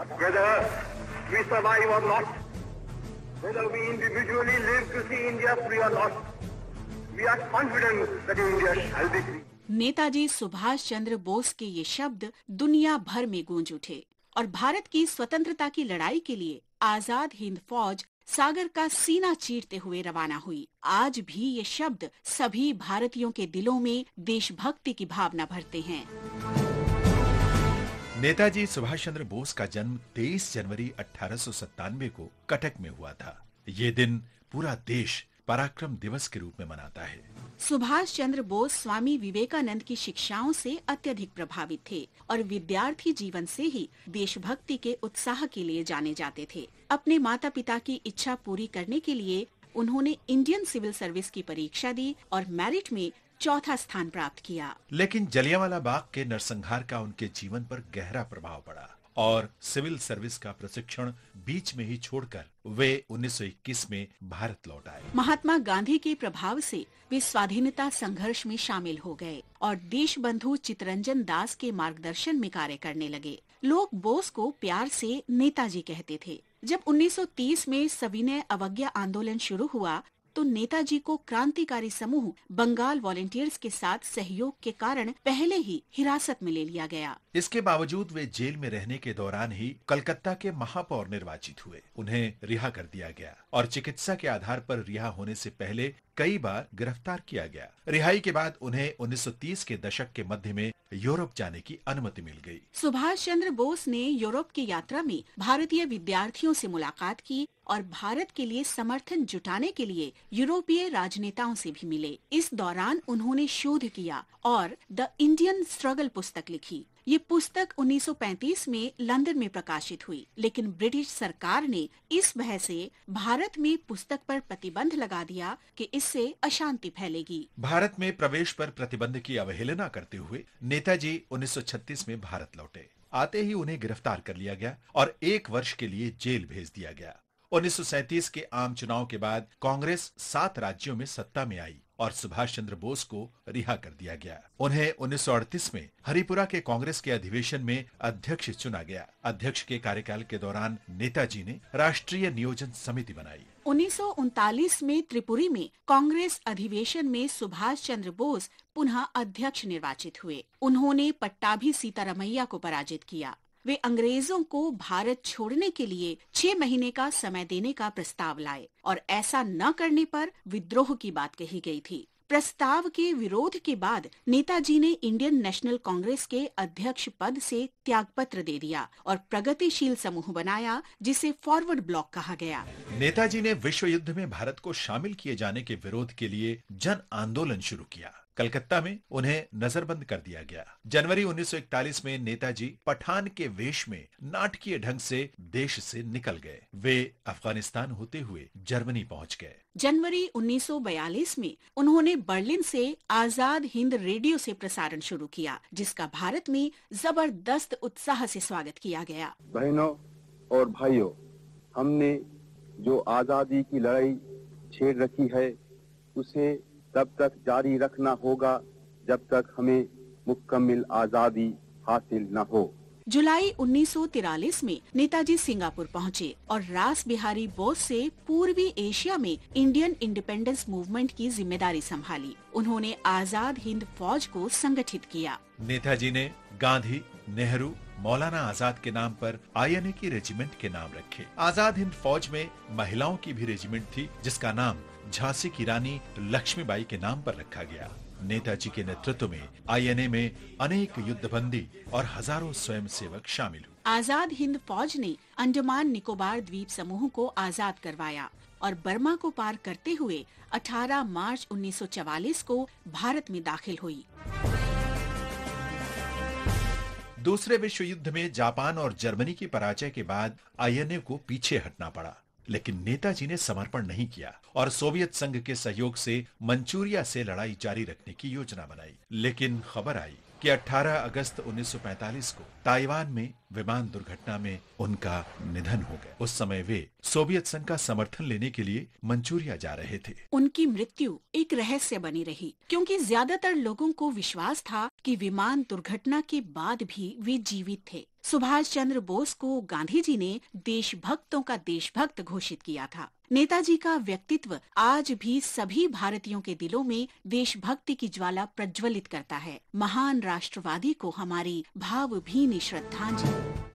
But whether we survive or not, whether we individually live to see India free or not, we are confident that India shall be free. Netaji Subhash चंद्र बोस के ये शब्द दुनिया भर में गूंज उठे और भारत की स्वतंत्रता की लड़ाई के लिए आजाद हिंद फौज सागर का सीना चीरते हुए रवाना हुई आज भी ये शब्द सभी भारतीयों के दिलों में देशभक्ति की भावना भरते हैं नेताजी सुभाष चंद्र बोस का जन्म 23 जनवरी अठारह को कटक में हुआ था ये दिन पूरा देश पराक्रम दिवस के रूप में मनाता है सुभाष चंद्र बोस स्वामी विवेकानंद की शिक्षाओं से अत्यधिक प्रभावित थे और विद्यार्थी जीवन से ही देशभक्ति के उत्साह के लिए जाने जाते थे अपने माता पिता की इच्छा पूरी करने के लिए उन्होंने इंडियन सिविल सर्विस की परीक्षा दी और मैरिट में चौथा स्थान प्राप्त किया लेकिन जलियावाला बाग के नरसंहार का उनके जीवन पर गहरा प्रभाव पड़ा और सिविल सर्विस का प्रशिक्षण बीच में ही छोड़कर वे 1921 में भारत लौट आए महात्मा गांधी के प्रभाव से वे स्वाधीनता संघर्ष में शामिल हो गए और देश बंधु चितरंजन दास के मार्गदर्शन में कार्य करने लगे लोग बोस को प्यार से नेताजी कहते थे जब 1930 में सविनय अवज्ञा आंदोलन शुरू हुआ तो नेताजी को क्रांतिकारी समूह बंगाल वॉलेंटियर्स के साथ सहयोग के कारण पहले ही हिरासत में ले लिया गया इसके बावजूद वे जेल में रहने के दौरान ही कलकत्ता के महापौर निर्वाचित हुए उन्हें रिहा कर दिया गया और चिकित्सा के आधार पर रिहा होने से पहले कई बार गिरफ्तार किया गया रिहाई के बाद उन्हें 1930 के दशक के मध्य में यूरोप जाने की अनुमति मिल गई। सुभाष चंद्र बोस ने यूरोप की यात्रा में भारतीय विद्यार्थियों से मुलाकात की और भारत के लिए समर्थन जुटाने के लिए यूरोपीय राजनेताओं से भी मिले इस दौरान उन्होंने शोध किया और द इंडियन स्ट्रगल पुस्तक लिखी ये पुस्तक 1935 में लंदन में प्रकाशित हुई लेकिन ब्रिटिश सरकार ने इस भय से भारत में पुस्तक पर प्रतिबंध लगा दिया कि इससे अशांति फैलेगी भारत में प्रवेश पर प्रतिबंध की अवहेलना करते हुए नेताजी 1936 में भारत लौटे आते ही उन्हें गिरफ्तार कर लिया गया और एक वर्ष के लिए जेल भेज दिया गया 1937 के आम चुनाव के बाद कांग्रेस सात राज्यों में सत्ता में आई और सुभाष चंद्र बोस को रिहा कर दिया गया उन्हें उन्नीस में हरिपुरा के कांग्रेस के अधिवेशन में अध्यक्ष चुना गया अध्यक्ष के कार्यकाल के दौरान नेताजी ने राष्ट्रीय नियोजन समिति बनाई उन्नीस में त्रिपुरी में कांग्रेस अधिवेशन में सुभाष चंद्र बोस पुनः अध्यक्ष निर्वाचित हुए उन्होंने पट्टाभी सीतारमैया को पराजित किया वे अंग्रेजों को भारत छोड़ने के लिए छह महीने का समय देने का प्रस्ताव लाए और ऐसा न करने पर विद्रोह की बात कही गई थी प्रस्ताव के विरोध के बाद नेताजी ने इंडियन नेशनल कांग्रेस के अध्यक्ष पद से त्यागपत्र दे दिया और प्रगतिशील समूह बनाया जिसे फॉरवर्ड ब्लॉक कहा गया नेताजी ने विश्व युद्ध में भारत को शामिल किए जाने के विरोध के लिए जन आंदोलन शुरू किया कलकत्ता में उन्हें नजरबंद कर दिया गया जनवरी 1941 में नेताजी पठान के वेश में नाटकीय ढंग से देश से निकल गए वे अफगानिस्तान होते हुए जर्मनी पहुंच गए जनवरी 1942 में उन्होंने बर्लिन से आजाद हिंद रेडियो से प्रसारण शुरू किया जिसका भारत में जबरदस्त उत्साह से स्वागत किया गया बहनों और भाइयों हमने जो आजादी की लड़ाई छेड़ रखी है उसे तब तक जारी रखना होगा जब तक हमें मुकम्मिल आज़ादी हासिल न हो जुलाई 1943 में नेताजी सिंगापुर पहुंचे और रास बिहारी बोस से पूर्वी एशिया में इंडियन इंडिपेंडेंस मूवमेंट की जिम्मेदारी संभाली उन्होंने आजाद हिंद फौज को संगठित किया नेताजी ने गांधी नेहरू मौलाना आजाद के नाम पर आई की रेजिमेंट के नाम रखे आजाद हिंद फौज में महिलाओं की भी रेजिमेंट थी जिसका नाम झांसी की रानी लक्ष्मीबाई के नाम पर रखा गया नेताजी के नेतृत्व में आईएनए में अनेक युद्धबंदी और हजारों स्वयंसेवक शामिल हुए आजाद हिंद फौज ने अंडमान निकोबार द्वीप समूह को आजाद करवाया और बर्मा को पार करते हुए 18 मार्च 1944 को भारत में दाखिल हुई दूसरे विश्व युद्ध में जापान और जर्मनी की पराजय के बाद आईएनए को पीछे हटना पड़ा लेकिन नेताजी ने समर्पण नहीं किया और सोवियत संघ के सहयोग से मंचूरिया से लड़ाई जारी रखने की योजना बनाई लेकिन खबर आई कि 18 अगस्त 1945 को ताइवान में विमान दुर्घटना में उनका निधन हो गया उस समय वे सोवियत संघ का समर्थन लेने के लिए मंचूरिया जा रहे थे उनकी मृत्यु एक रहस्य बनी रही क्योंकि ज्यादातर लोगों को विश्वास था कि विमान दुर्घटना के बाद भी वे जीवित थे सुभाष चंद्र बोस को गांधी जी ने देशभक्तों का देशभक्त घोषित किया था नेताजी का व्यक्तित्व आज भी सभी भारतीयों के दिलों में देशभक्ति की ज्वाला प्रज्वलित करता है महान राष्ट्रवादी को हमारी भावभीनी श्रद्धांजलि